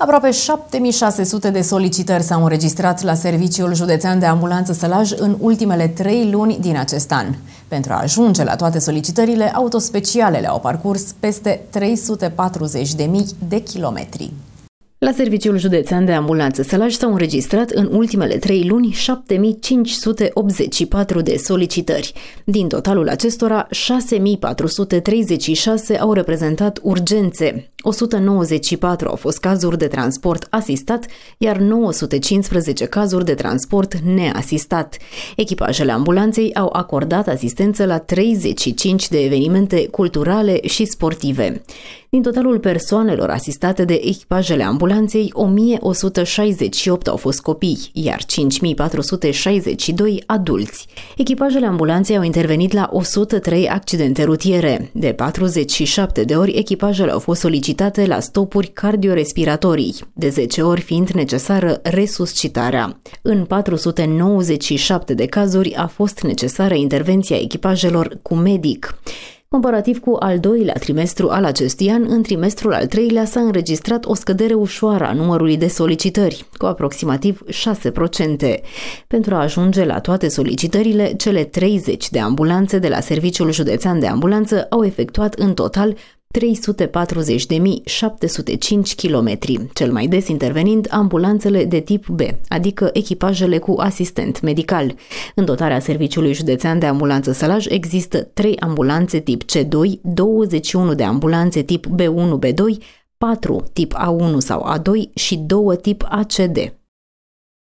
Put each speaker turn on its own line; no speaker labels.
Aproape 7600 de solicitări s-au înregistrat la Serviciul Județean de Ambulanță Sălaj în ultimele trei luni din acest an. Pentru a ajunge la toate solicitările, autospecialele au parcurs peste 340.000 de kilometri. La Serviciul Județean de Ambulanță Sălaj s-au înregistrat în ultimele trei luni 7584 de solicitări. Din totalul acestora, 6436 au reprezentat urgențe, 194 au fost cazuri de transport asistat, iar 915 cazuri de transport neasistat. Echipajele ambulanței au acordat asistență la 35 de evenimente culturale și sportive. Din totalul persoanelor asistate de echipajele ambulanței, 1168 au fost copii, iar 5462 adulți. Echipajele ambulanței au intervenit la 103 accidente rutiere. De 47 de ori, echipajele au fost solicitate la stopuri cardiorespiratorii, de 10 ori fiind necesară resuscitarea. În 497 de cazuri a fost necesară intervenția echipajelor cu medic. Comparativ cu al doilea trimestru al acestui an, în trimestrul al treilea s-a înregistrat o scădere ușoară a numărului de solicitări, cu aproximativ 6%. Pentru a ajunge la toate solicitările, cele 30 de ambulanțe de la Serviciul Județean de Ambulanță au efectuat în total 340.705 km, cel mai des intervenind ambulanțele de tip B, adică echipajele cu asistent medical. În dotarea Serviciului Județean de Ambulanță Sălaj există 3 ambulanțe tip C2, 21 de ambulanțe tip B1-B2, 4 tip A1 sau A2 și 2 tip ACD.